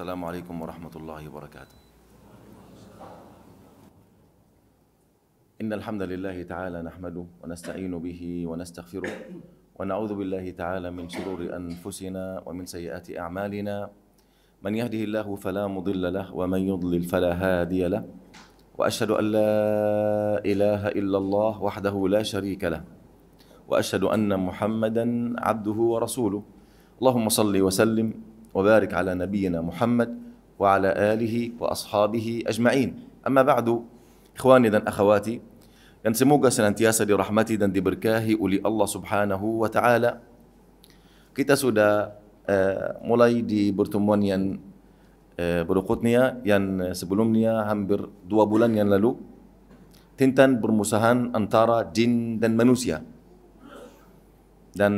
السلام عليكم ورحمة الله وبركاته إن الحمد لله تعالى نحمده ونستعين به ونستغفره ونعوذ بالله تعالى من شرور أنفسنا ومن سيئات أعمالنا من يهده الله فلا مضل له ومن يضلل فلا هادي له واشهد ان لا اله الا الله وحده لا شريك له واشهد ان محمدا عبده ورسوله اللهم صل وسلم وبارك على نبينا محمد وعلى آله وأصحابه أجمعين أما بعد إخواني dan akhawati yang semoga senantiasa dirahmati dan diberkahi oleh Allah Subhanahu wa taala. Kita sudah uh, mulai di pertemuan yang uh, berikutnya yang sebelumnya hampir dua bulan yang lalu tentang permusuhan antara jin dan manusia. Dan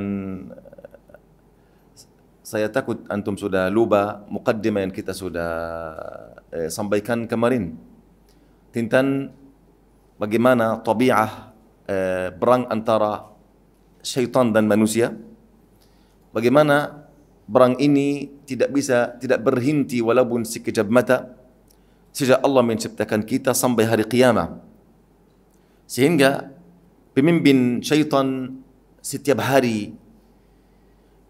saya takut antum sudah lupa mukaddimah yang kita sudah eh, sampaikan kemarin tentang bagaimana tabiah eh, perang antara syaitan dan manusia bagaimana perang ini tidak bisa tidak berhenti walaupun sekejap mata sejak Allah menciptakan kita sampai hari kiamat sehingga pemimpin syaitan setiap hari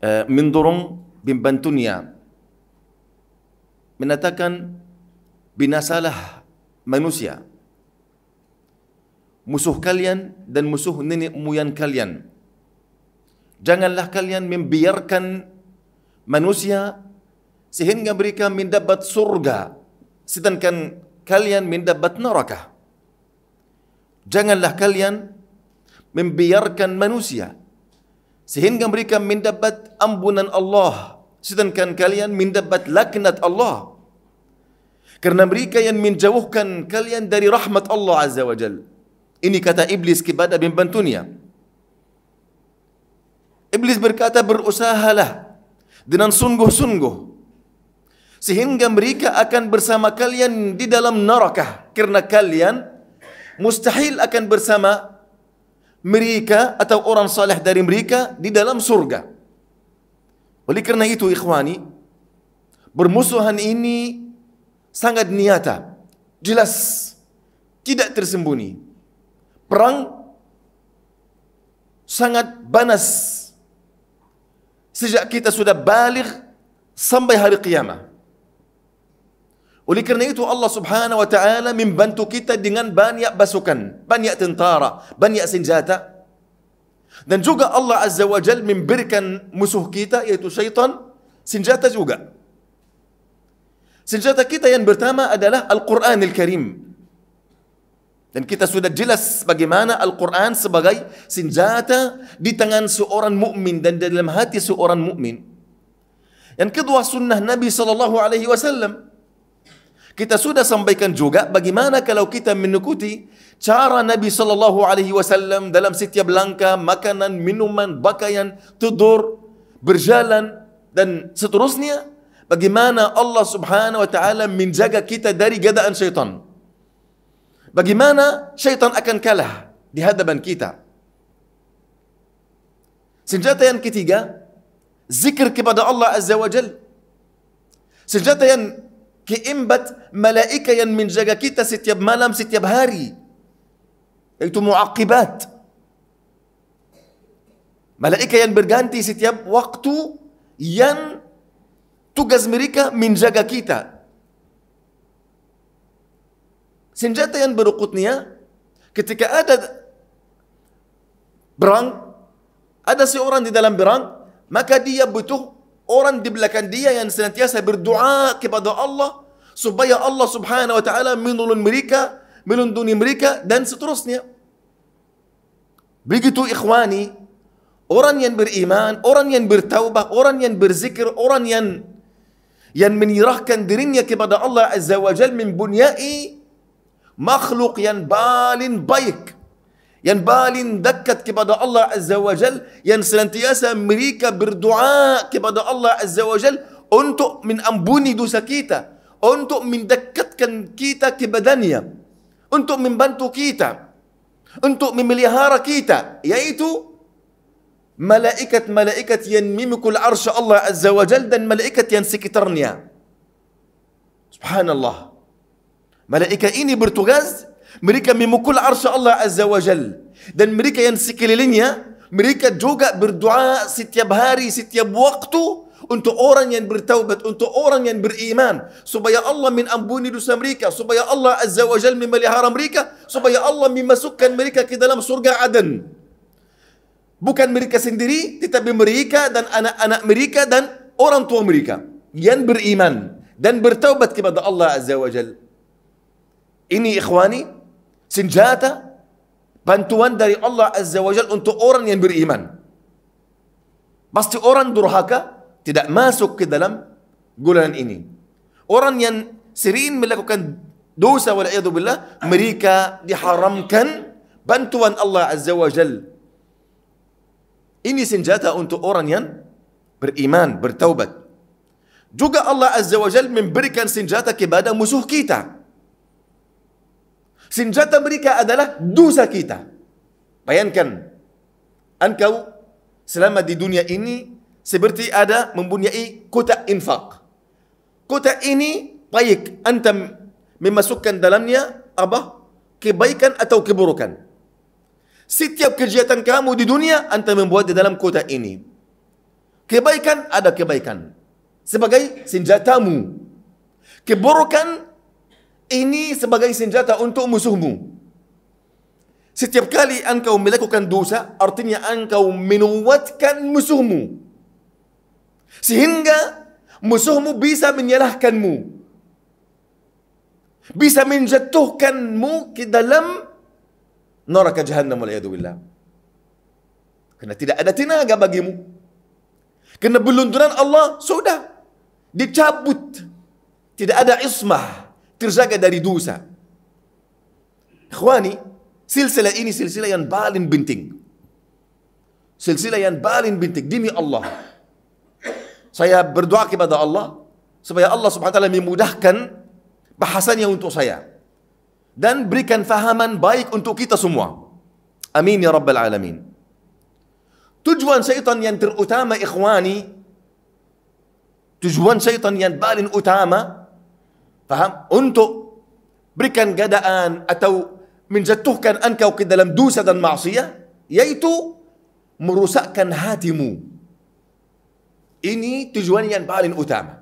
Eh, min bin bantunia menatakan binasalah manusia musuh kalian dan musuh nenek moyang kalian janganlah kalian membiarkan manusia sehingga mereka mendapat surga sedangkan kalian mendapat neraka janganlah kalian membiarkan manusia sehingga mereka mendapat ampunan Allah sedangkan kalian mendapat laknat Allah kerana mereka yang menjauhkan kalian dari rahmat Allah azza wa jal ini kata iblis kepada bin Bantunia. iblis berkata berusahalah dengan sungguh-sungguh sehingga mereka akan bersama kalian di dalam neraka kerana kalian mustahil akan bersama mereka atau orang saleh dari mereka di dalam surga. Oleh karena itu ikhwani, bermusuhan ini sangat nyata, jelas, tidak tersembunyi. Perang sangat panas sejak kita sudah balik sampai hari kiamat. Oleh kerana itu Allah Subhanahu wa taala membantu kita dengan banyak pasukan, banyak tentara, banyak senjata. Dan juga Allah Azza wa Jal memberikan musuh kita yaitu syaitan senjata juga. Senjata kita yang pertama adalah al Qur'an Al Karim. Dan kita sudah jelas bagaimana Al-Quran sebagai senjata di tangan seorang mukmin dan dalam hati seorang mukmin. Yang kedua sunnah Nabi sallallahu alaihi wasallam. Kita sudah sampaikan juga bagaimana kalau kita mengikuti cara Nabi sallallahu alaihi wasallam dalam setiap langkah, makanan, minuman, pakaian, tidur, berjalan dan seterusnya bagaimana Allah Subhanahu wa taala menjaga kita dari godaan syaitan. Bagaimana syaitan akan kalah di hadapan kita? Senjata yang ketiga, zikir kepada Allah Azza wa Jalla. Senjata yang كي إمبت ملائكة من جاكيتا ستياب مالام ستياب هاري أيتو معقبات ملائكة ين برغانتي ستيب وقتو ين تجز مريكا من جاكيتا سنجاتا ين برقوتنيا كتك أدا بران أدا سيوران دي دلم بران ما كاد يبتو orang belakang dia yang senantiasa berdoa kepada Allah supaya Allah Subhanahu wa taala menolong mereka, melindungi mereka dan seterusnya. Begitu ikhwani, orang yang beriman, orang yang bertaubah, orang yang berzikir, orang yang yang menyerahkan dirinya kepada Allah Azza wa Jal min bunyai makhluk yang paling baik yang paling dekat kepada Allah Azza wa Jal yang senantiasa mereka berdoa kepada Allah Azza wa Jal untuk mengampuni dosa kita untuk mendekatkan kita kepadanya untuk membantu kita untuk memelihara kita yaitu malaikat-malaikat yang memikul arsy Allah Azza wa Jal dan malaikat yang sekitarnya subhanallah malaikat ini bertugas Mereka memukul arsy Allah Azza wa Jal. Dan mereka yang sekelilingnya, mereka juga berdoa setiap hari, setiap waktu untuk orang yang bertaubat, untuk orang yang beriman. Supaya Allah mengampuni dosa mereka. Supaya Allah Azza wa Jal memelihara mereka. Supaya Allah memasukkan mereka ke dalam surga Aden Bukan mereka sendiri, tetapi mereka dan anak-anak mereka dan orang tua mereka. Yang beriman dan bertaubat kepada Allah Azza wa Jal. Ini ikhwani, senjata bantuan dari Allah Azza wa Jal untuk orang yang beriman. Pasti orang durhaka tidak masuk ke dalam golongan ini. Orang yang sering melakukan dosa billah mereka diharamkan bantuan Allah Azza wa Jal. Ini senjata untuk orang yang beriman, bertaubat. Juga Allah Azza wa Jal memberikan senjata kepada musuh kita. Senjata mereka adalah dosa kita. Bayangkan, engkau selama di dunia ini seperti ada mempunyai kotak infak. Kotak ini baik anda memasukkan dalamnya apa? Kebaikan atau keburukan. Setiap kegiatan kamu di dunia anda membuat di dalam kotak ini. Kebaikan ada kebaikan. Sebagai senjatamu. Keburukan ini sebagai senjata untuk musuhmu. Setiap kali engkau melakukan dosa, artinya engkau menguatkan musuhmu. Sehingga musuhmu bisa menyalahkanmu. Bisa menjatuhkanmu ke dalam neraka jahannam wal'iyadubillah. Kerana tidak ada tenaga bagimu. Kerana belunturan Allah sudah dicabut. Tidak ada ismah. ترجعك dari dosa. Ikhwani, silsilah ini silsilah yang paling penting. Silsilah yang paling penting demi Allah. Saya berdoa kepada Allah supaya Allah Subhanahu wa taala memudahkan bahasannya untuk saya dan berikan fahaman baik untuk kita semua. Amin ya rabbal alamin. Tujuan syaitan yang terutama ikhwani tujuan syaitan yang paling utama Faham? Untuk berikan gadaan atau menjatuhkan engkau ke dalam dosa dan maksiat yaitu merusakkan hatimu. Ini tujuan yang paling utama.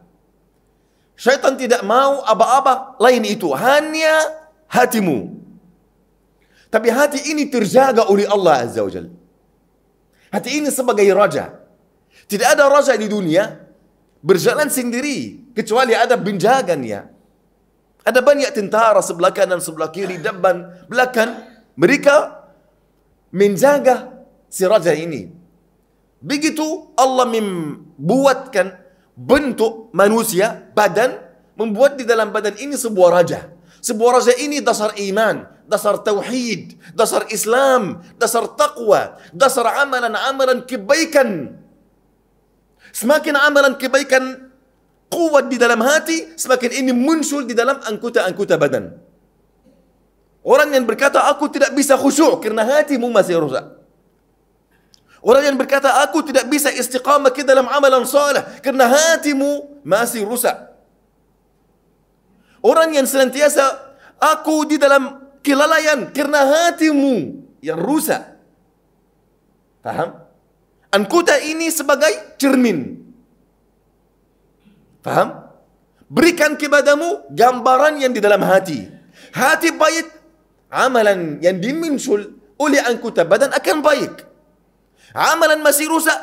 Syaitan tidak mau apa-apa lain itu, hanya hatimu. Tapi hati ini terjaga oleh Allah Azza wa Jalla. Hati ini sebagai raja. Tidak ada raja di dunia berjalan sendiri kecuali ada penjaganya. Ada banyak tentara sebelah kanan, sebelah kiri, depan, belakang. Mereka menjaga si raja ini. Begitu Allah membuatkan bentuk manusia, badan, membuat di dalam badan ini sebuah raja. Sebuah raja ini dasar iman, dasar tauhid, dasar Islam, dasar taqwa, dasar amalan-amalan kebaikan. Semakin amalan kebaikan kuat di dalam hati, semakin ini muncul di dalam angkuta-angkuta badan. Orang yang berkata, aku tidak bisa khusyuk kerana hatimu masih rusak. Orang yang berkata, aku tidak bisa istiqamah ke dalam amalan salih kerana hatimu masih rusak. Orang yang senantiasa, aku di dalam kelalaian kerana hatimu yang rusak. Faham? Angkuta ini sebagai cermin. Cermin. Faham? Berikan kepadamu gambaran yang di dalam hati. Hati baik, amalan yang dimunsul oleh anggota badan akan baik. Amalan masih rusak,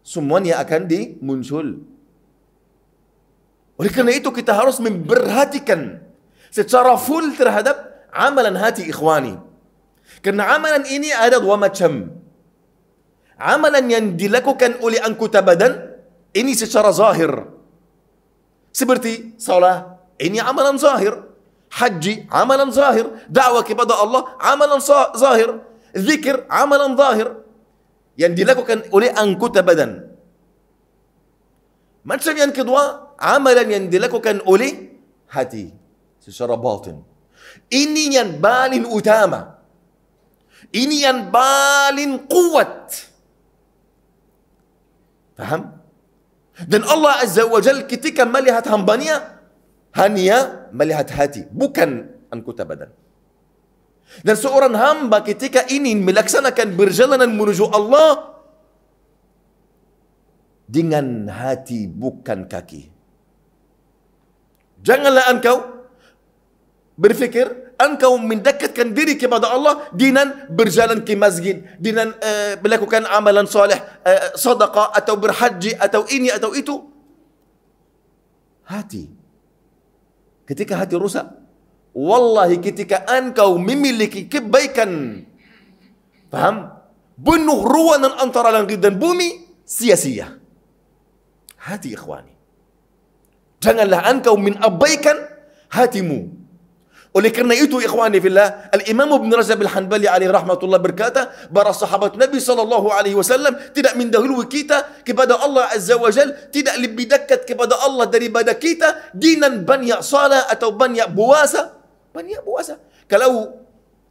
semuanya akan dimunsul. Oleh kerana itu kita harus memperhatikan secara full terhadap amalan hati ikhwani. Kerana amalan ini ada dua macam. Amalan yang dilakukan oleh anggota badan ini secara zahir. سبرتي صلاة إني عملا ظاهر حجي عملا ظاهر دعوة كبدا الله عملا ظاهر ذكر عملا ظاهر يعني لك كان أولي أن كتبدا ما تشوف يعني كدوا عملا يعني لك كان أولي هاتي سيشرى باطن إني ينبال أتامة إني ينبال قوة فهم؟ Dan Allah Azza wa Jal ketika melihat hambanya, hanya melihat hati, bukan anggota badan. Dan seorang hamba ketika ini melaksanakan perjalanan menuju Allah dengan hati bukan kaki. Janganlah engkau berfikir engkau mendekatkan diri kepada Allah dengan berjalan ke masjid, dengan uh, eh, melakukan amalan soleh, uh, eh, sedekah atau berhaji atau ini atau itu. Hati. Ketika hati rusak, wallahi ketika engkau memiliki kebaikan, paham? Bunuh ruangan antara langit dan bumi sia-sia. Hati ikhwani. Janganlah engkau menabaikan hatimu oleh karena itu ikhwani fillah, Al-Imam Ibn Razab Al-Hanbali alaihi rahmatullah berkata, para sahabat Nabi sallallahu alaihi wasallam tidak mendahului kita kepada Allah azza wa jal, tidak lebih dekat kepada Allah daripada kita dinan bani ya salat atau bani buasa, ya bani buasa. Ya kalau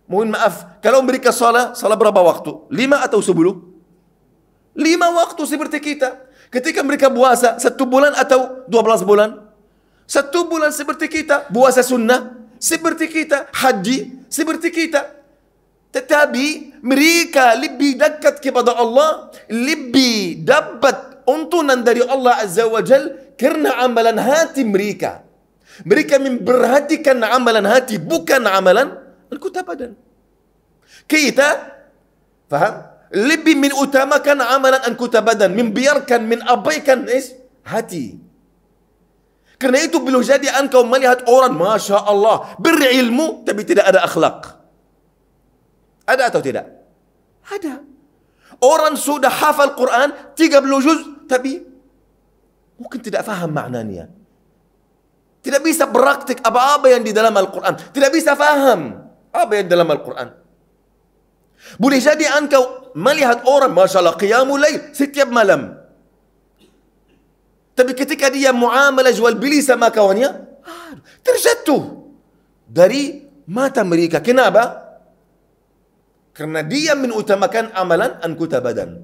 mohon maaf, kalau mereka salat, salat berapa waktu? Lima atau sepuluh? Lima waktu seperti kita. Ketika mereka puasa satu bulan atau dua belas bulan. Satu bulan seperti kita, puasa sunnah seperti kita haji seperti kita tetapi mereka lebih dekat kepada Allah lebih dapat untunan dari Allah Azza wa Jal karena amalan hati mereka mereka memperhatikan amalan hati bukan amalan al badan kita faham? lebih mengutamakan amalan al badan membiarkan menabaikan is, hati Karena itu belum jadi engkau melihat orang, Masya Allah, berilmu tapi tidak ada akhlak. Ada atau tidak? Ada. Orang sudah hafal Quran 30 juz tapi mungkin tidak faham maknanya. Tidak bisa praktik apa-apa yang di dalam Al-Quran. Tidak bisa faham apa yang di dalam Al-Quran. Boleh jadi engkau melihat orang, Masya Allah, qiyamul lail setiap malam. Tapi ketika dia muamalah jual beli sama kawannya, terjatuh dari mata mereka. Kenapa? Karena dia mengutamakan amalan angkuta badan.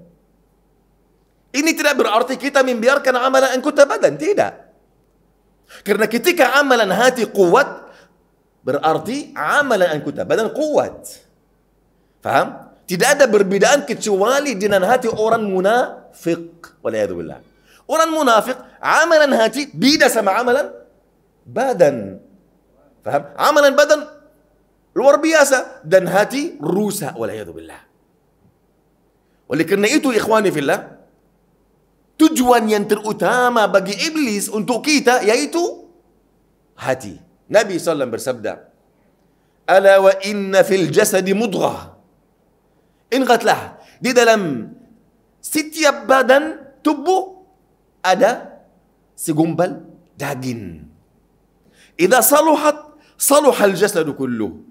Ini tidak berarti kita membiarkan amalan angkuta badan, tidak. Karena ketika amalan hati kuat, berarti amalan angkuta badan kuat. Faham? Tidak ada perbedaan kecuali dengan hati orang munafik. Waliyahzubillah. orang munafik amalan hati beda sama amalan badan. Faham? Amalan badan luar biasa dan hati rusak waliyadzubillah. Oleh kerana itu ikhwani fillah tujuan yang terutama bagi iblis untuk kita yaitu hati. Nabi sallallahu bersabda, "Ala wa inna fil jasadi mudghah." Ingatlah di dalam setiap badan tubuh ada segumpal daging. Idza saluhat saluhal jasadu kulluh.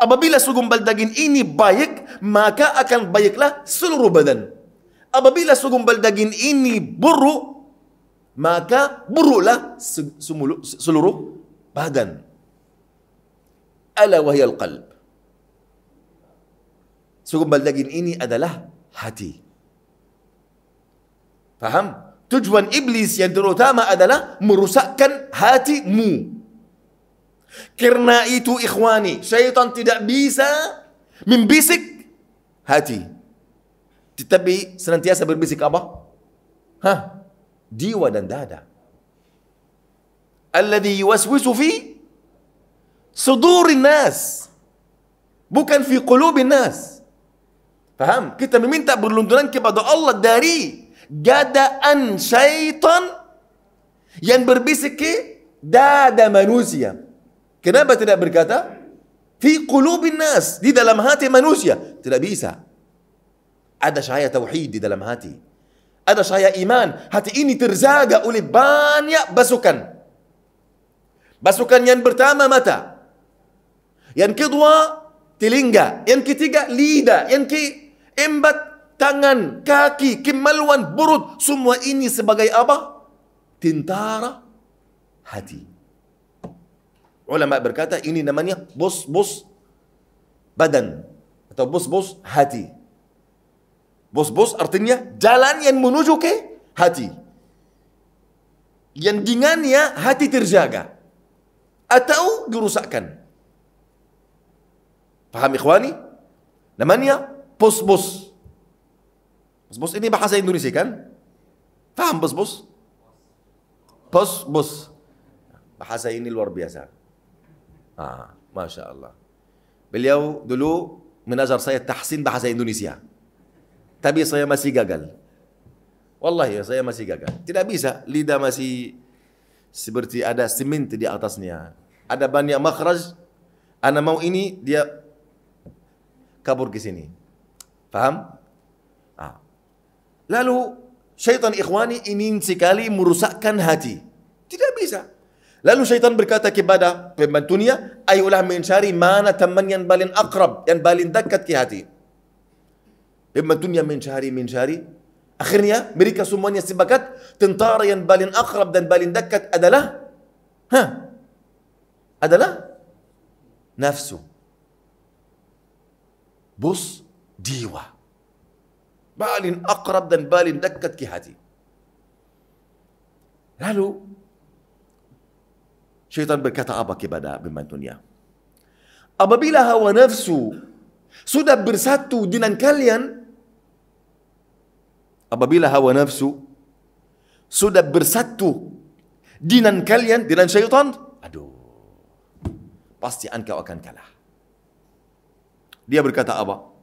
Apabila segumpal daging ini baik, maka akan baiklah seluruh badan. Apabila segumpal daging ini buruk, maka buruklah seluruh badan. Ala wahyal qalb Segumpal daging ini adalah hati. Faham? Faham? Tujuan iblis yang terutama adalah merusakkan hatimu. Karena itu ikhwani, syaitan tidak bisa membisik hati. Tetapi senantiasa berbisik apa? Hah? Jiwa dan dada. Alladhi yuwaswisu fi sudurin nas. Bukan fi qulubin nas. Faham? Kita meminta berlindungan kepada Allah dari gadaan syaitan yang berbisik ke dada manusia. Kenapa tidak berkata fi qulubin nas di dalam hati manusia? Tidak bisa. Ada cahaya tauhid di dalam hati. Ada cahaya iman. Hati ini terjaga oleh banyak basukan. Basukan yang pertama mata. Yang kedua telinga. Yang ketiga lidah. Yang keempat tangan, kaki, kemaluan, burut, semua ini sebagai apa? Tentara hati. Ulama berkata ini namanya bos-bos badan atau bos-bos hati. Bos-bos artinya jalan yang menuju ke hati. Yang dengannya hati terjaga atau dirusakkan. Paham ikhwani? Namanya bos-bos Bos ini bahasa Indonesia kan? Paham bos bos? Bos bos. Bahasa ini luar biasa. Ah, Masya Allah. Beliau dulu menajar saya tahsin bahasa Indonesia. Tapi saya masih gagal. Wallahi saya masih gagal. Tidak bisa. Lidah masih seperti ada semen di atasnya. Ada banyak makhraj. Anda mau ini, dia kabur ke sini. Faham? Ah. Lalu syaitan ikhwani ingin sekali merusakkan hati. Tidak bisa. Lalu syaitan berkata kepada pembantunya, ayolah mencari mana teman yang paling akrab, yang paling dekat ke hati. Pembantunya mencari, mencari. Akhirnya mereka semuanya sepakat tentara yang paling akrab dan paling dekat adalah ha, adalah nafsu. Bus jiwa. Balin akrab dan balin dekat ke hati. Lalu syaitan berkata apa kepada pembantunya? Apabila hawa nafsu sudah bersatu dengan kalian, apabila hawa nafsu sudah bersatu dengan kalian, dengan syaitan, aduh, pasti engkau akan kalah. Dia berkata apa?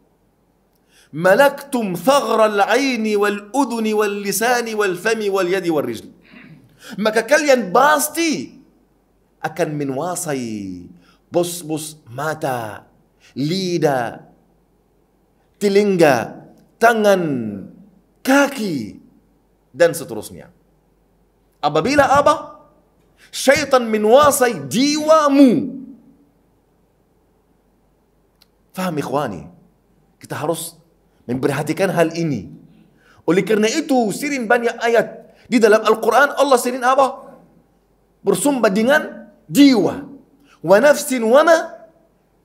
ملكتم ثغر العين والاذن واللسان والفم واليد والرجل ما كاكليان باستي اكن من واصي بص بص ماتا ليدا تلينجا تانغان كاكي دان ستروسنيا ابا بيلا ابا شيطان من واصي مو فهم اخواني كتا harus Memperhatikan hal ini. Oleh karena itu, sirin banyak ayat di dalam Al-Quran Allah sirin apa? Bersumpah dengan jiwa. Wa nafsin wana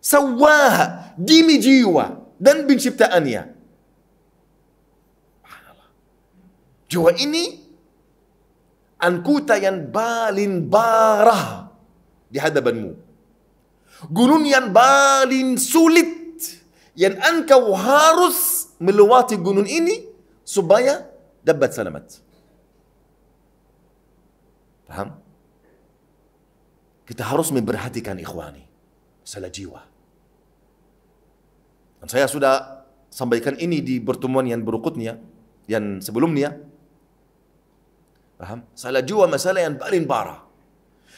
sawaha. Demi jiwa dan penciptaannya. Jiwa ini angkuta yang balin barah di hadapanmu. Gunung yang balin sulit yang engkau harus melewati gunung ini supaya dapat selamat. Paham? Kita harus memperhatikan ikhwani. Salah jiwa. Dan saya sudah sampaikan ini di pertemuan yang berikutnya. Yang sebelumnya. Paham? Salah jiwa masalah yang paling parah.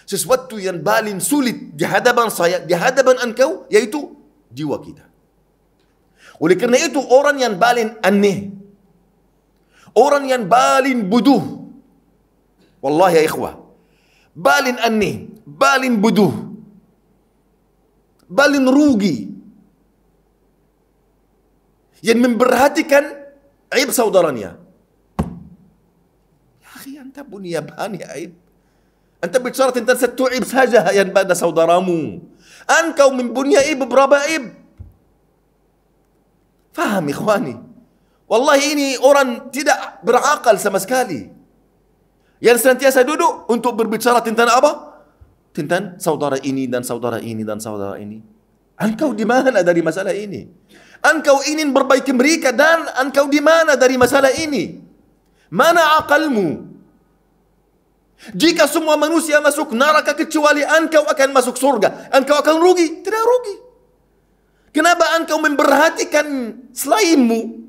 Sesuatu yang paling sulit di hadapan saya, di hadapan engkau, yaitu jiwa kita. Oleh kerana itu orang yang paling aneh. Orang yang paling bodoh. Wallahi ya ikhwah. Paling aneh, paling bodoh. Paling rugi. Yang memperhatikan عيب صودرانيا يا أخي أنت بنياباني عيب أنت بتشارة أنت ستوعب ساجة ينبادة صودرامو أنك من بنيا إيب برابا إيب faham ikhwani. Wallahi ini orang tidak berakal sama sekali. Yang senantiasa duduk untuk berbicara tentang apa? Tentang saudara ini dan saudara ini dan saudara ini. Engkau di mana dari masalah ini? Engkau ingin berbaiki mereka dan engkau di mana dari masalah ini? Mana akalmu? Jika semua manusia masuk neraka kecuali engkau akan masuk surga, engkau akan rugi, tidak rugi. Kenapa engkau memperhatikan selainmu?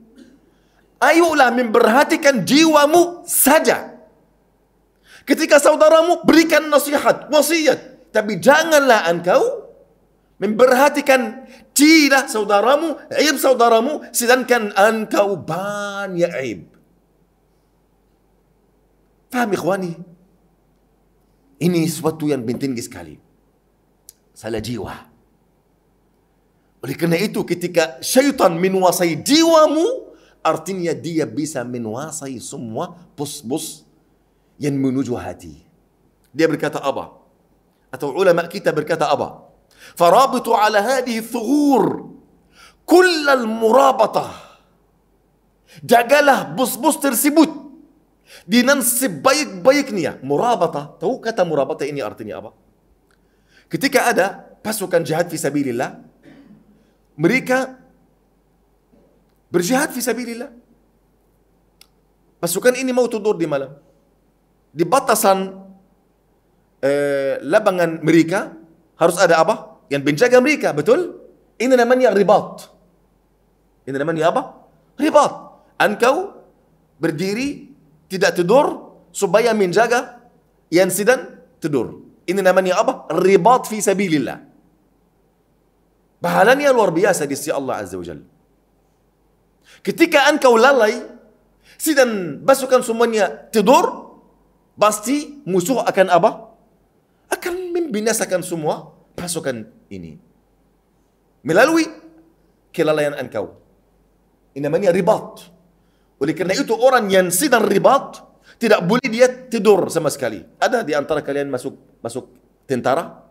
Ayolah memperhatikan jiwamu saja. Ketika saudaramu berikan nasihat, wasiat. Tapi janganlah engkau memperhatikan jilah saudaramu, aib saudaramu, sedangkan engkau banyak aib. Faham ikhwani? Ini sesuatu yang penting sekali. Salah jiwa. Oleh kerana itu ketika syaitan menguasai jiwamu, artinya dia bisa menguasai semua pus-pus yang menuju hati. Dia berkata apa? Atau ulama kita berkata apa? Farabitu ala hadihi thugur kullal المرابطة jagalah bus-bus tersebut dengan sebaik-baiknya murabata tahu kata murabata ini artinya apa ketika ada pasukan jahat fi sabilillah mereka berjihad visabilillah. Pasukan ini mau tidur di malam. Di batasan eh, lapangan mereka harus ada apa? Yang menjaga mereka, betul? Ini namanya ribat. Ini namanya apa? Ribat. Engkau berdiri tidak tidur supaya menjaga yang sedang tidur. Ini namanya apa? Ribat fi sabilillah. Pahalanya luar biasa di sisi Allah Azza wa Jalla. Ketika engkau lalai, si pasukan semuanya tidur, pasti musuh akan apa? Akan membinasakan semua pasukan ini. Melalui kelalaian engkau. Ini namanya ribat. Oleh karena itu orang yang sedang ribat, tidak boleh dia tidur sama sekali. Ada di antara kalian masuk masuk tentara?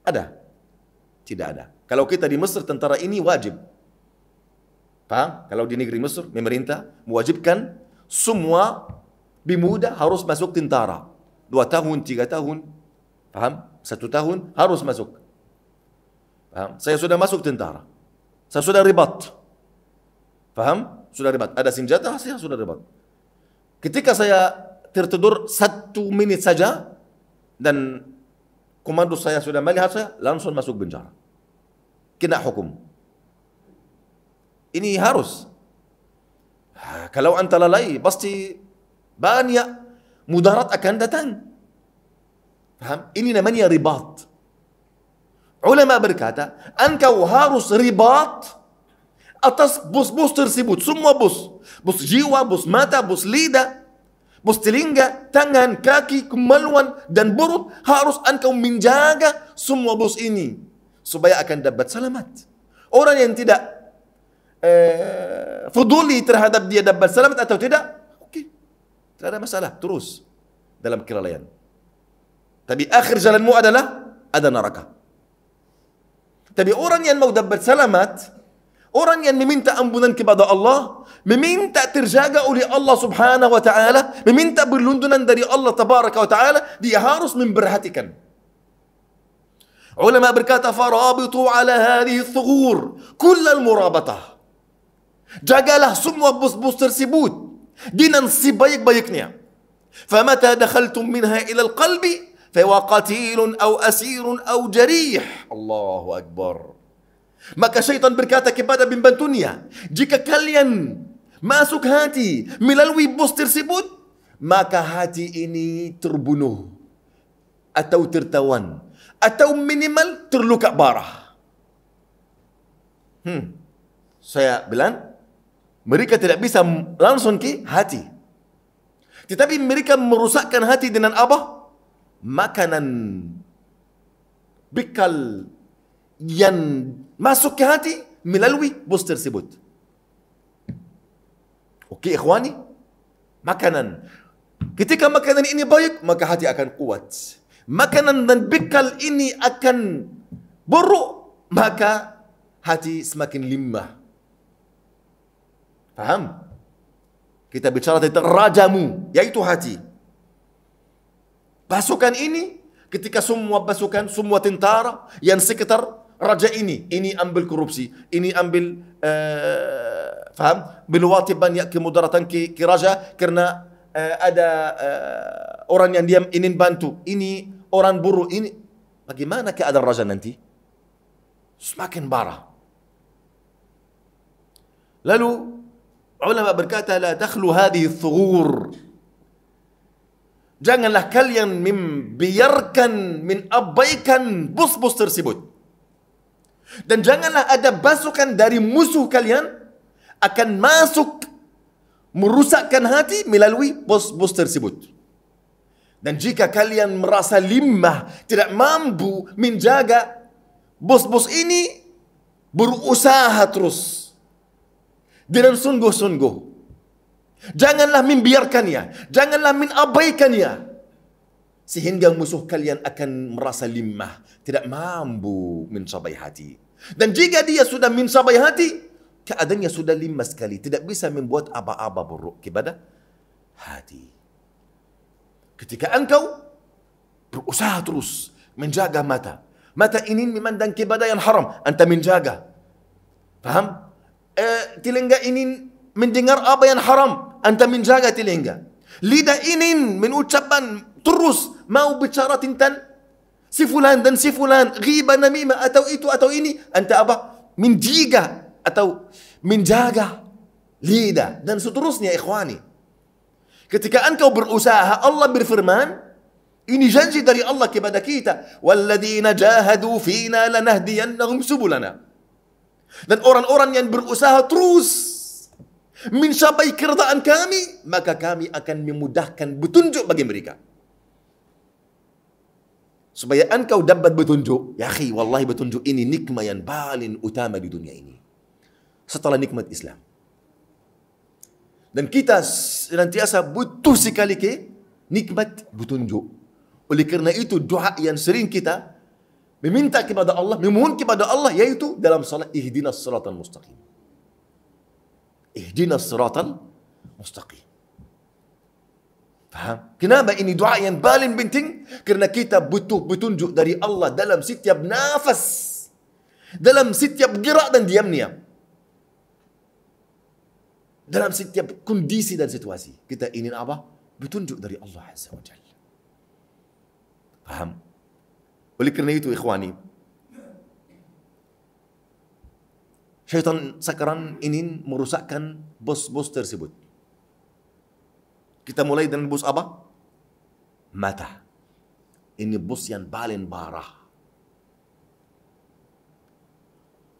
Ada? Tidak ada. Kalau kita di Mesir tentara ini wajib. Paham? Kalau di negeri Mesir pemerintah mewajibkan semua bimuda harus masuk tentara. Dua tahun, tiga tahun. Paham? Satu tahun harus masuk. Paham? Saya sudah masuk tentara. Saya sudah ribat. Paham? Sudah ribat. Ada senjata, saya sudah ribat. Ketika saya tertidur satu menit saja dan komando saya sudah melihat saya, langsung masuk penjara kena hukum. Ini harus. Kalau anda lalai, pasti banyak mudarat akan datang. Paham? Ini namanya ribat. Ulama berkata, engkau harus ribat atas bus-bus tersebut. Semua bus. Bus jiwa, bus mata, bus lidah, bus telinga, tangan, kaki, kemaluan, dan perut harus engkau menjaga semua bus ini supaya akan dapat selamat. Orang yang tidak eh, fuduli terhadap dia dapat selamat atau tidak, oke. Okay. Tidak ada masalah, terus dalam kelalaian. Tapi akhir jalanmu adalah ada neraka. Tapi orang yang mau dapat selamat, orang yang meminta ampunan kepada Allah, meminta terjaga oleh Allah Subhanahu wa taala, meminta berlindungan dari Allah Tabaraka wa taala, dia harus memperhatikan علماء بركاتا فرابطوا على هذه الثغور كل المرابطة جاقاله سموا بوس بوستر سيبوت دينا سيبايك بايكنيا فمتى دخلتم منها إلى القلب فهو قتيل أو أسير أو جريح الله أكبر maka syaitan berkata kepada bimbantunya jika kalian masuk هاتي melalui bos tersebut maka hati إني terbunuh atau tertawan atau minimal terluka parah. Hmm. Saya bilang, mereka tidak bisa langsung ke hati. Tetapi mereka merusakkan hati dengan apa? Makanan. Bekal yang masuk ke hati melalui bus tersebut. Oke, okay, ikhwani. Makanan. Ketika makanan ini baik, maka hati akan kuat makanan dan bekal ini akan buruk, maka hati semakin limbah, Paham? Kita bicara tentang rajamu, yaitu hati. Pasukan ini, ketika semua pasukan, semua tentara yang sekitar raja ini, ini ambil korupsi, ini ambil uh, faham? Bilwati banyak kemudaratan ke, ke raja karena uh, eh, ada uh, orang yang diam ingin bantu. Ini orang buruk ini bagaimana keadaan raja nanti? Semakin parah. Lalu ulama berkata la takhlu hadhihi thughur. Janganlah kalian membiarkan mengabaikan bus-bus tersebut. Dan janganlah ada basukan dari musuh kalian akan masuk merusakkan hati melalui bus-bus tersebut. Dan jika kalian merasa limbah, tidak mampu menjaga, bos-bos ini berusaha terus. Dengan sungguh-sungguh. Janganlah membiarkannya. Janganlah mengabaikannya. Sehingga musuh kalian akan merasa limbah, Tidak mampu mencapai hati. Dan jika dia sudah mencapai hati, keadaannya sudah limbah sekali. Tidak bisa membuat apa-apa buruk kepada hati. ketika engkau berusaha terus menjaga mata. Mata ini memandang kepada yang haram. Anta menjaga. Faham? E, telinga ini mendengar apa yang haram. Anta menjaga telinga. Lidah ini mengucapkan terus mau bicara tentang si fulan dan si fulan. Ghiba, namimah atau itu atau ini. Anta apa? Menjaga atau menjaga lidah dan seterusnya ikhwani. Ketika engkau berusaha, Allah berfirman, ini janji dari Allah kepada kita. Walladzina jahadu fina lanahdiyannahum subulana. Dan orang-orang yang berusaha terus mencapai keridaan kami, maka kami akan memudahkan petunjuk bagi mereka. Supaya engkau dapat petunjuk. Ya khi, wallahi petunjuk ini nikmat yang paling utama di dunia ini. Setelah nikmat Islam. Dan kita senantiasa butuh sekali ke nikmat butunjuk. Oleh kerana itu doa yang sering kita meminta kepada Allah, memohon kepada Allah yaitu dalam salat ihdinas siratal mustaqim. Ihdinas siratal mustaqim. Faham? Kenapa ini doa yang paling penting? Karena kita butuh petunjuk dari Allah dalam setiap nafas. Dalam setiap gerak dan diamnya. Dalam setiap kondisi dan situasi, kita ingin apa? Petunjuk dari Allah Azza wa Jalla. Faham? Oleh kerana itu, ikhwani, syaitan sakaran ingin merusakkan bos-bos tersebut. Kita mulai dengan bos apa? Mata. Ini bos yang paling parah.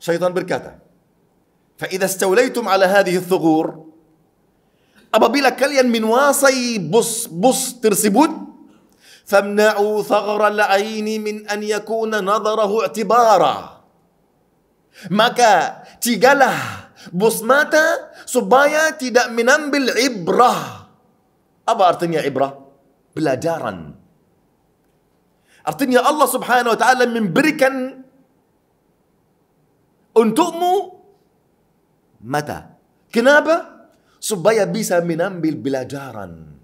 Syaitan berkata, فإذا استوليتم على هذه الثغور أبابيل kalian menguasai bus-bus tersebut فامنعوا ثغر العين من أن يكون نظره اعتبارا maka cegahlah bus mata supaya tidak mengambil ibrah apa artinya ibrah pelajaran artinya Allah Subhanahu wa taala memberikan untukmu mata. Kenapa? Supaya bisa menambil pelajaran.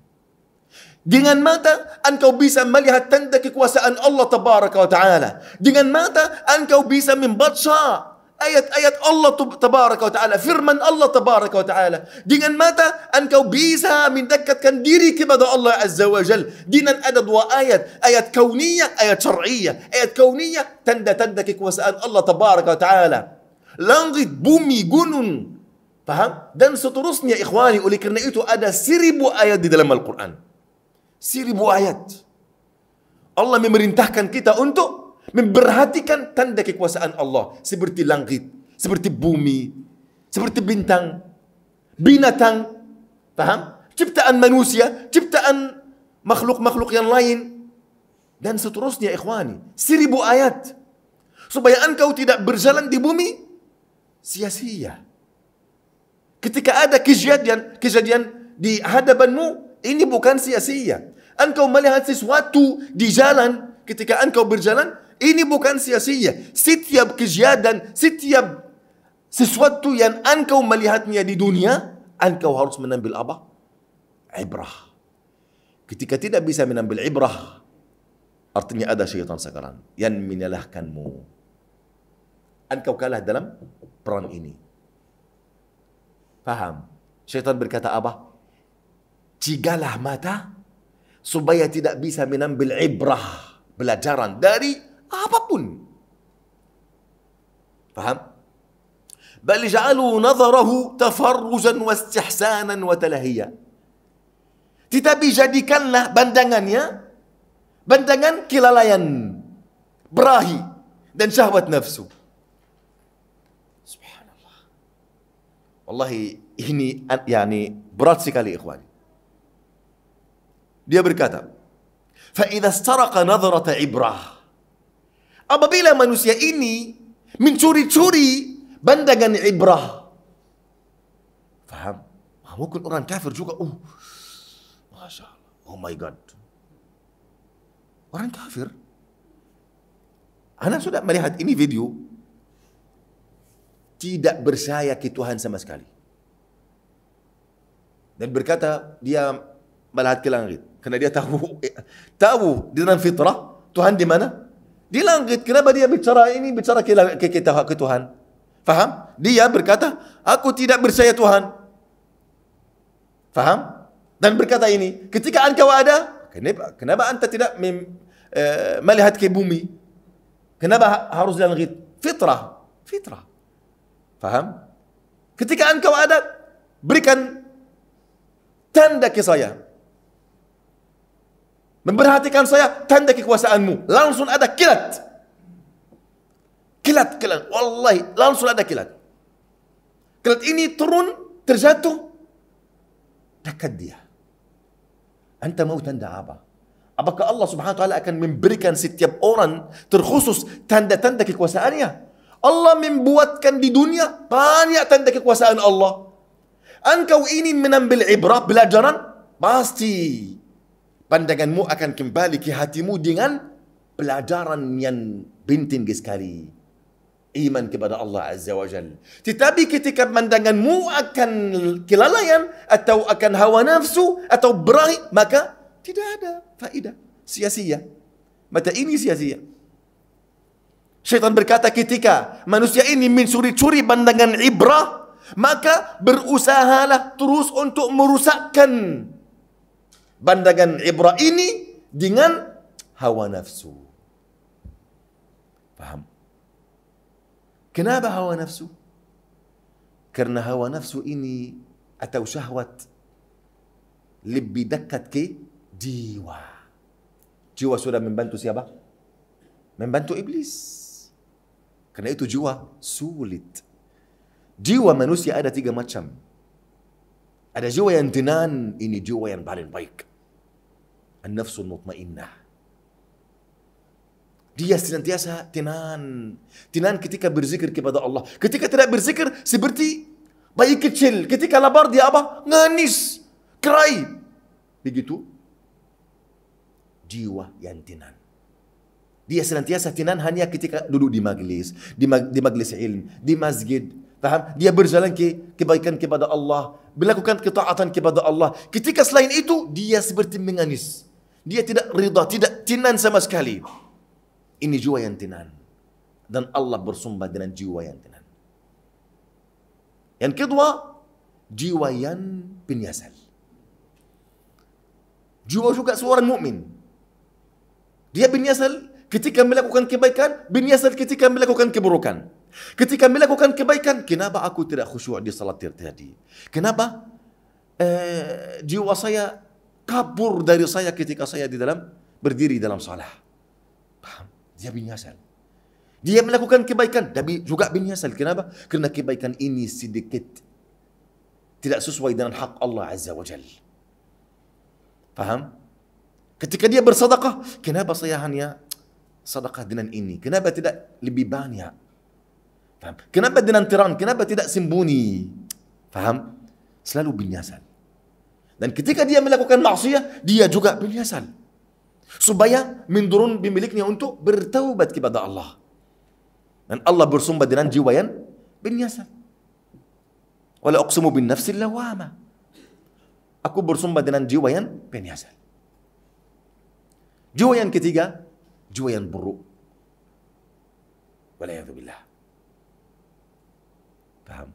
Dengan mata engkau bisa melihat tanda kekuasaan Allah tabaraka wa taala. Dengan mata engkau bisa membaca ayat-ayat Allah tabaraka wa taala, firman Allah tabaraka wa taala. Dengan mata engkau bisa mendekatkan diri kepada Allah azza wa jal. Dengan ada dua ayat, ayat kauniyah, ayat syar'iyyah. Ayat kauniyah tanda-tanda kekuasaan Allah tabaraka wa taala. langit, bumi, gunung. Paham? Dan seterusnya ikhwani, oleh karena itu ada seribu ayat di dalam Al-Quran. Seribu ayat. Allah memerintahkan kita untuk memperhatikan tanda kekuasaan Allah. Seperti langit, seperti bumi, seperti bintang, binatang. Paham? Ciptaan manusia, ciptaan makhluk-makhluk yang lain. Dan seterusnya ikhwani. Seribu ayat. Supaya engkau tidak berjalan di bumi sia-sia. Ketika ada kejadian kejadian di hadapanmu, ini bukan sia-sia. Engkau melihat sesuatu di jalan ketika engkau berjalan, ini bukan sia-sia. Setiap kejadian, setiap sesuatu yang engkau melihatnya di dunia, engkau harus menambil apa? Ibrah. Ketika tidak bisa menambil ibrah, artinya ada syaitan sekarang yang menyalahkanmu engkau kalah dalam perang ini. Faham? Syaitan berkata apa? Cigalah mata supaya tidak bisa menambil ibrah, pelajaran dari apapun. Faham? nazarahu جعلوا wa istihsanan wa talahiyya. tetapi jadikanlah bandangannya bandangan kelalaian berahi dan syahwat nafsu Wallahi ini yani berat sekali ikhwan. Dia berkata, فَإِذَا اسْتَرَقَ نَظْرَةَ ibrah. Apabila manusia ini mencuri-curi pandangan ibrah. Faham? Mungkin orang kafir juga. Oh, Masya Allah. Oh my God. Orang kafir. Anda sudah melihat ini video tidak percaya ke Tuhan sama sekali. Dan berkata dia melihat ke langit karena dia tahu tahu di dalam fitrah Tuhan di mana? Di langit. Kenapa dia bicara ini bicara ke, ke, ke, ke Tuhan? Faham? Dia berkata, aku tidak percaya Tuhan. Faham? Dan berkata ini, ketika engkau ada, kenapa, kenapa anta tidak mem, e, melihat ke bumi? Kenapa harus di langit? Fitrah. Fitrah. Faham? Ketika engkau ada, berikan tanda ke saya. Memperhatikan saya, tanda kekuasaanmu. Langsung ada kilat. Kilat, kilat. Wallahi, langsung ada kilat. Kilat ini turun, terjatuh. Dekat dia. Anta mau tanda apa? Apakah Allah subhanahu wa ta'ala akan memberikan setiap orang terkhusus tanda-tanda kekuasaannya? Allah membuatkan di dunia banyak tanda kekuasaan Allah. Engkau ini menambil ibrah pelajaran pasti pandanganmu akan kembali ke hatimu dengan pelajaran yang penting sekali. Iman kepada Allah Azza wa Jal. Tetapi ketika pandanganmu akan kelalaian atau akan hawa nafsu atau berai, maka tidak ada faedah. Sia-sia. Mata ini sia-sia. Syaitan berkata ketika manusia ini mencuri-curi pandangan ibrah, maka berusahalah terus untuk merusakkan pandangan ibrah ini dengan hawa nafsu. Paham? Kenapa hawa nafsu? Karena hawa nafsu ini atau syahwat lebih dekat ke jiwa. Jiwa sudah membantu siapa? Membantu iblis. Karena itu jiwa sulit. Jiwa manusia ada tiga macam. Ada jiwa yang tenan, ini jiwa yang paling baik. An-nafsul mutmainnah. Dia senantiasa tenan. Tenan ketika berzikir kepada Allah. Ketika tidak berzikir seperti bayi kecil. Ketika lapar dia apa? Nganis. Kerai. Begitu. Jiwa yang tenan. Dia senantiasa tenang hanya ketika duduk di majlis, di, majlis di majlis ilm, di masjid. Faham? Dia berjalan ke kebaikan kepada Allah, melakukan ketaatan kepada Allah. Ketika selain itu, dia seperti menganis. Dia tidak rida, tidak tenang sama sekali. Ini jiwa yang tenang. Dan Allah bersumpah dengan jiwa yang tenang. Yang kedua, jiwa yang penyesal Jiwa juga seorang mukmin. Dia penyesal Ketika melakukan kebaikan, bin ketika melakukan keburukan. Ketika melakukan kebaikan, kenapa aku tidak khusyuk di salat tadi? Kenapa eh, jiwa saya kabur dari saya ketika saya di dalam berdiri dalam salat Paham? Dia bin Dia melakukan kebaikan, tapi juga bin Kenapa? Karena kebaikan ini sedikit tidak sesuai dengan hak Allah Azza wa Jal. Faham? Ketika dia bersedekah, kenapa saya hanya sedekah dengan ini? Kenapa tidak lebih banyak? Faham? Kenapa dengan terang? Kenapa tidak sembunyi? Faham? Selalu binyasan. Dan ketika dia melakukan maksiat, dia juga binyasan. Supaya mendurun pemiliknya untuk bertaubat kepada Allah. Dan Allah bersumpah dengan jiwa yang binyasan. Wala uqsimu bin nafsi lawama. Aku bersumpah dengan jiwa yang binyasan. Jiwa yang ketiga, jiwa yang buruk. Walayathubillah. Paham?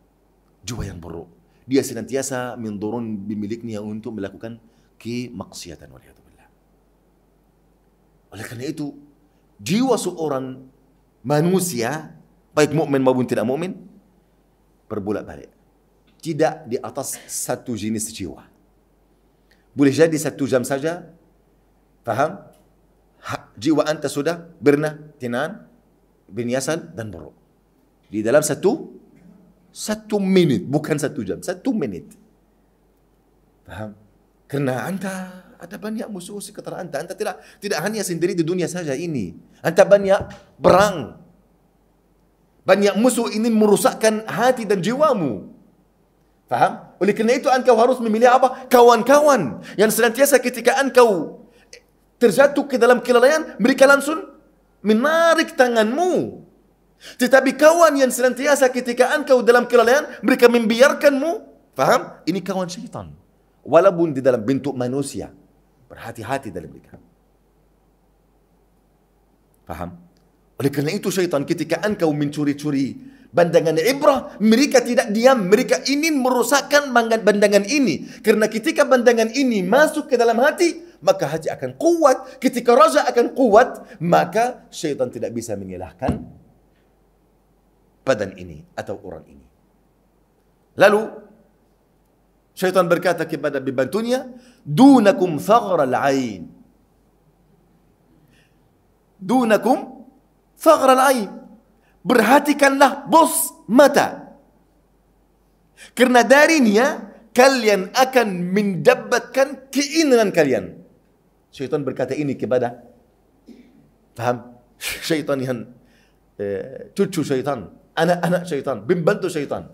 jiwa yang buruk. Dia senantiasa mendorong bimiliknya untuk melakukan kemaksiatan. Walayathubillah. Oleh karena itu, jiwa seorang manusia, baik mukmin maupun tidak mukmin, berbulat balik. Tidak di atas satu jenis jiwa. Boleh jadi satu jam saja, faham? Ha- jiwa anta sudah birna, tinan, bin yasan dan buru. Di dalam satu satu minit, bukan satu jam, satu minit. Faham? Kerana anta ada banyak musuh sekitar anta. Anta tidak tidak hanya sendiri di dunia saja ini. Anta banyak berang Banyak musuh ini merusakkan hati dan jiwamu. Faham? Oleh kerana itu, engkau harus memilih apa? Kawan-kawan yang senantiasa ketika engkau terjatuh ke dalam kelalaian, mereka langsung menarik tanganmu. Tetapi kawan yang senantiasa ketika engkau dalam kelalaian, mereka membiarkanmu. Faham? Ini kawan syaitan. Walaupun di dalam bentuk manusia. Berhati-hati dalam mereka. Faham? Oleh kerana itu syaitan ketika engkau mencuri-curi bandangan ibrah, mereka tidak diam. Mereka ingin merusakkan bandangan ini. Kerana ketika bandangan ini masuk ke dalam hati, maka haji akan kuat. Ketika raja akan kuat, maka syaitan tidak bisa menyalahkan badan ini atau orang ini. Lalu syaitan berkata kepada pembantunya, "Dunakum thagral ain." Dunakum thagral ain. Berhatikanlah bos mata. Karena darinya kalian akan mendapatkan keinginan kalian. Syaitan berkata ini kepada Faham? Syaitan yang eh, cucu syaitan Anak-anak syaitan Pembantu syaitan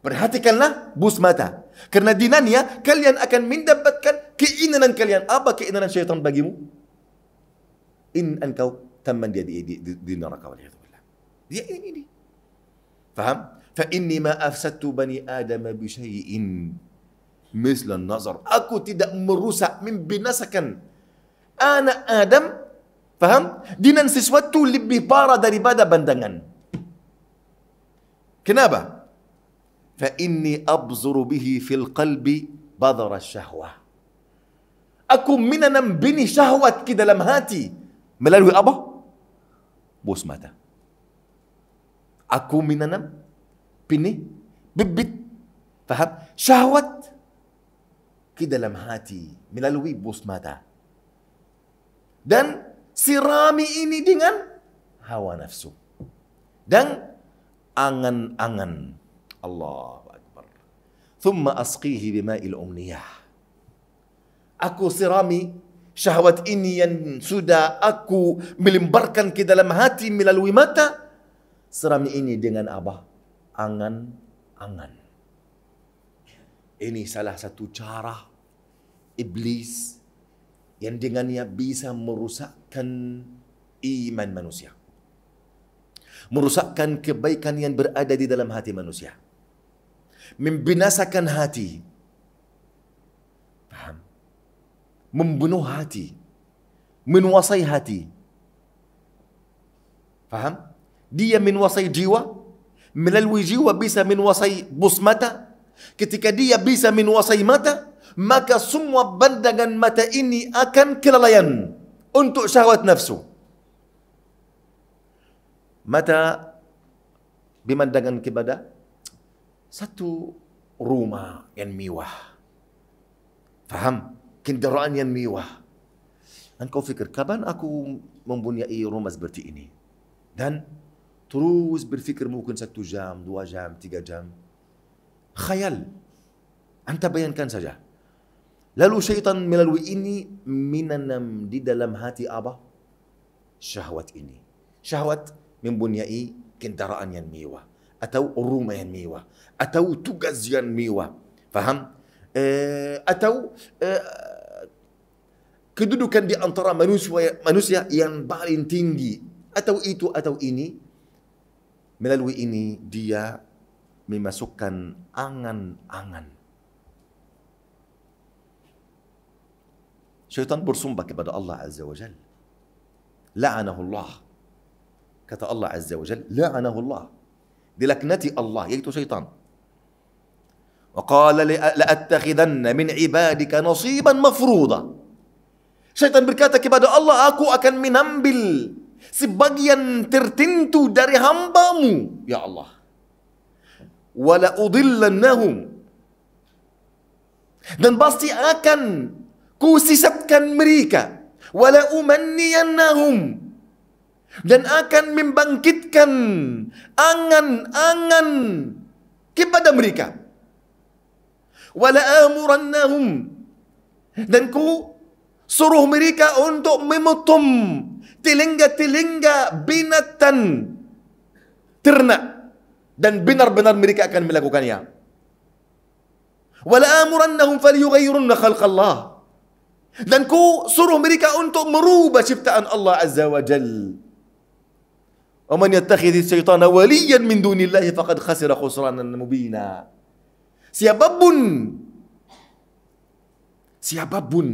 Perhatikanlah bus mata. Kerana dengannya kalian akan mendapatkan keinginan kalian. Apa keinginan syaitan bagimu? In engkau teman dia di, di, di, di neraka waliyadzubillah. Dia ingin ini. Faham? Fa inni ma afsadtu bani Adam bi syai'in مثل النظر اكو تدا مروسه من بنسكن انا ادم فهم دينا سسوتو اللي ببارا دربادا بندنان كنابه فاني ابذر به في القلب بذر الشهوه اكو من انا بني شهوه كده لم هاتي ابا بوس ماتا اكو من انا بني ببت فهم شهوه ke dalam hati, melalui bus mata. Dan sirami ini dengan hawa nafsu. Dan angan-angan. Allah Akbar. Thumma asqihi bima'il umniyah. Aku sirami syahwat ini yang sudah aku melimbarkan ke dalam hati melalui mata. Sirami ini dengan apa? Angan-angan. Ini salah satu cara iblis yang dengannya bisa merusakkan iman manusia. Merusakkan kebaikan yang berada di dalam hati manusia. Membinasakan hati. Paham? Membunuh hati. Menuasai hati. Paham? Dia menuasai jiwa. Melalui jiwa bisa menuasai bus mata. Ketika dia bisa menuasai mata, maka semua pandangan mata ini akan kelalaian untuk syahwat nafsu. Mata memandangkan kepada satu rumah yang mewah. Faham? Kendaraan yang mewah. Dan kau fikir, kapan aku mempunyai rumah seperti ini? Dan terus berfikir mungkin satu jam, dua jam, tiga jam. Khayal. Anda bayangkan saja. Lalu syaitan melalui ini minanam di dalam hati apa? Syahwat ini. Syahwat mempunyai kendaraan yang mewah atau rumah yang mewah atau tugas yang mewah. Faham? Eh, atau eh, kedudukan di antara manusia manusia yang paling tinggi atau itu atau ini melalui ini dia memasukkan angan-angan شيطان برسوم بك بدأ الله عز وجل لعنه الله كتا الله عز وجل لعنه الله دي الله يا شيطان وقال لأتخذن من عبادك نصيبا مفروضا شيطان بركاتك كبدا الله أكو أكن من أمبل سبقيا ترتنتو داري همبامو يا الله ولأضلنهم dan pasti akan kusisatkan mereka wala umanniyannahum dan akan membangkitkan angan-angan kepada mereka wala amurannahum dan ku suruh mereka untuk memotong telinga-telinga binatang ternak dan benar-benar mereka akan melakukannya wala amurannahum falyughayyirunna khalqallah dan ku suruh mereka untuk merubah ciptaan Allah Azza wa Jal. وَمَنْ يَتَّخِذِ الشَّيْطَانَ وَلِيًّا مِنْ دُونِ اللَّهِ فَقَدْ خَسِرَ خُسْرَانًا مُبِينًا Siapapun Siapapun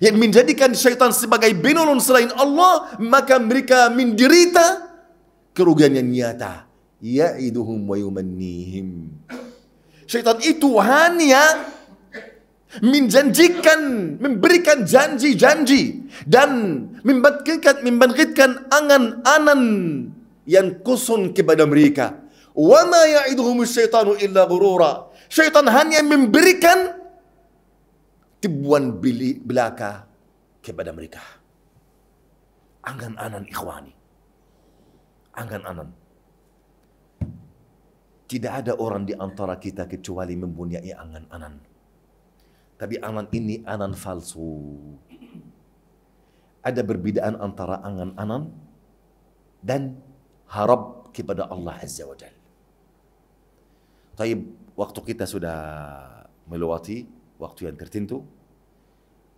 yang menjadikan syaitan sebagai binulun selain Allah maka mereka menderita kerugian yang nyata ya'iduhum wa yumannihim syaitan itu hanya menjanjikan, memberikan janji-janji dan membangkitkan membangkitkan angan-angan yang kosong kepada mereka. Wama ya'iduhum syaitanu illa gurura. Syaitan hanya memberikan tibuan belaka kepada mereka. Angan-angan ikhwani. Angan-angan. Tidak ada orang di antara kita kecuali mempunyai angan-angan. Tapi angan ini anan palsu. Ada perbedaan antara angan-angan dan harap kepada Allah Azza wa Jal. Tapi waktu kita sudah melewati waktu yang tertentu,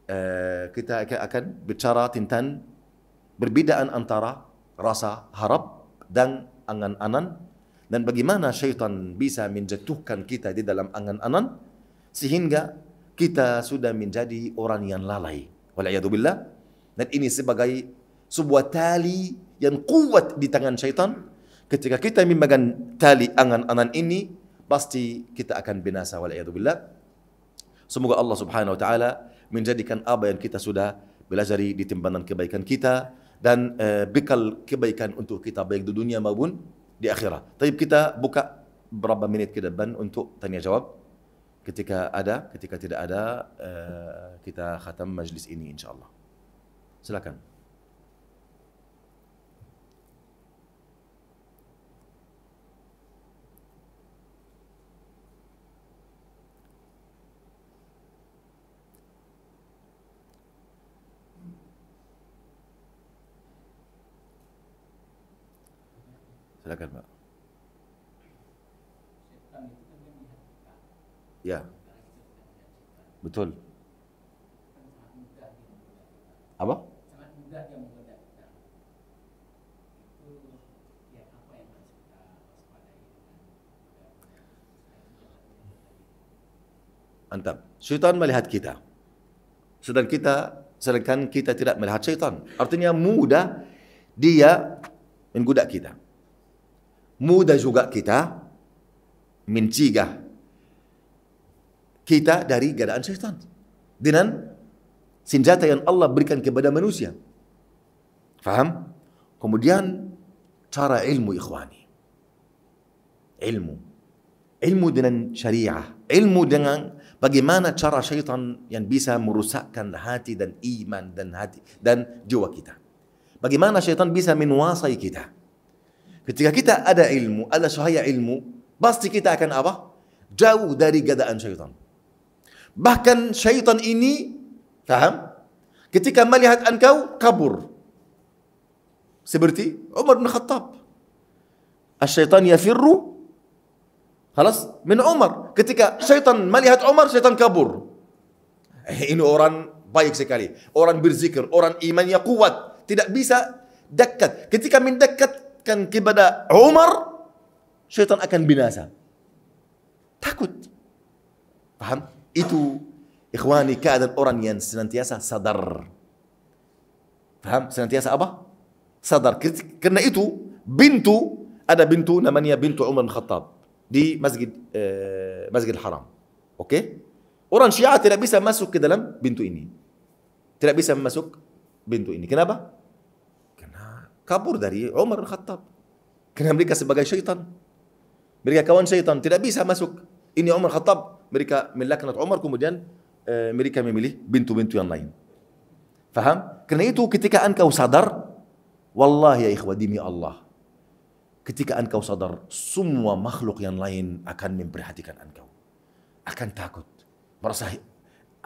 eh, kita akan bicara tentang perbedaan antara rasa harap dan angan-angan dan bagaimana syaitan bisa menjatuhkan kita di dalam angan-angan sehingga kita sudah menjadi orang yang lalai. Waliyadubillah. Dan ini sebagai sebuah tali yang kuat di tangan syaitan. Ketika kita memegang tali angan-angan ini, pasti kita akan binasa. Waliyadubillah. Semoga Allah subhanahu wa ta'ala menjadikan apa yang kita sudah belajar di timbangan kebaikan kita dan uh, bekal kebaikan untuk kita baik di dunia maupun di akhirat. Tapi kita buka berapa menit ke depan untuk tanya jawab ketika ada, ketika tidak ada, eh, kita khatam majlis ini insya Allah. Silakan. Silakan Pak. Ya. Betul. Apa? Mantap. mudah kita. Syaitan melihat kita. Sedang kita sedangkan kita tidak melihat syaitan. Artinya mudah dia menggoda kita. Mudah juga kita mencegah kita dari godaan setan dengan senjata yang Allah berikan kepada manusia. Faham? Kemudian cara ilmu ikhwani. Ilmu. Ilmu dengan syariah. Ilmu dengan bagaimana cara syaitan yang bisa merusakkan hati dan iman dan hati dan jiwa kita. Bagaimana syaitan bisa menguasai kita. Ketika kita ada ilmu, ada suhaya ilmu, pasti kita akan apa? Jauh dari gadaan syaitan. Bahkan syaitan ini, paham? Ketika melihat engkau, kabur. Seperti Umar bin Khattab. Asyaitan yafirru. Halas, min Umar. Ketika syaitan melihat Umar, syaitan kabur. Eh, ini orang baik sekali. Orang berzikir, orang imannya kuat. Tidak bisa dekat. Ketika mendekatkan kepada Umar, syaitan akan binasa. Takut. Paham? itu ikhwani keadaan orang yang senantiasa sadar. Faham? Senantiasa apa? Sadar. Karena itu bintu ada bintu namanya bintu Umar bin Khattab di Masjid uh, Masjid Haram. Okey? Orang Syiah tidak bisa masuk ke dalam bintu ini. Tidak bisa masuk bintu ini. Kenapa? Karena kabur dari Umar bin Khattab. Karena mereka sebagai syaitan. Mereka kawan syaitan. Tidak bisa masuk Ini Umar Khattab. Mereka melaknat Umar kemudian eh, mereka memilih bintu-bintu yang lain. Faham? Karena itu ketika engkau sadar, wallahi ya ikhwa demi Allah. Ketika engkau sadar, semua makhluk yang lain akan memperhatikan engkau. Akan takut. Merasa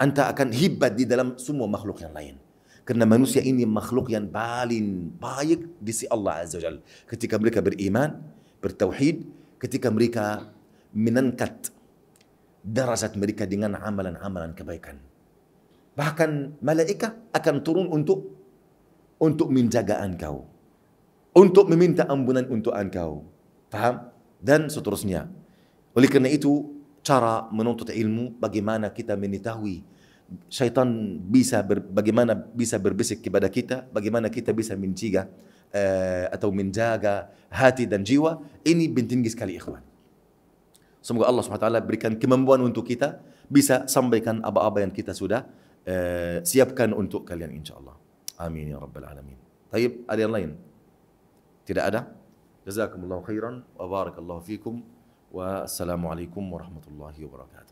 anta akan hibat di dalam semua makhluk yang lain. Karena manusia ini makhluk yang paling baik di sisi Allah Azza wa Ketika mereka beriman, bertauhid, ketika mereka menangkat derajat mereka dengan amalan-amalan kebaikan. Bahkan malaikat akan turun untuk untuk menjaga engkau. Untuk meminta ampunan untuk engkau. Paham? Dan seterusnya. Oleh karena itu, cara menuntut ilmu bagaimana kita mengetahui syaitan bisa ber, bagaimana bisa berbisik kepada kita, bagaimana kita bisa mencegah uh, atau menjaga hati dan jiwa. Ini penting sekali ikhwan. Semoga Allah SWT berikan kemampuan untuk kita bisa sampaikan apa-apa yang kita sudah eh, siapkan untuk kalian insyaAllah. Amin ya Rabbal Alamin. Baik ada yang lain? Tidak ada? Jazakumullahu khairan. Wa barakallahu fikum. Wassalamualaikum warahmatullahi wabarakatuh.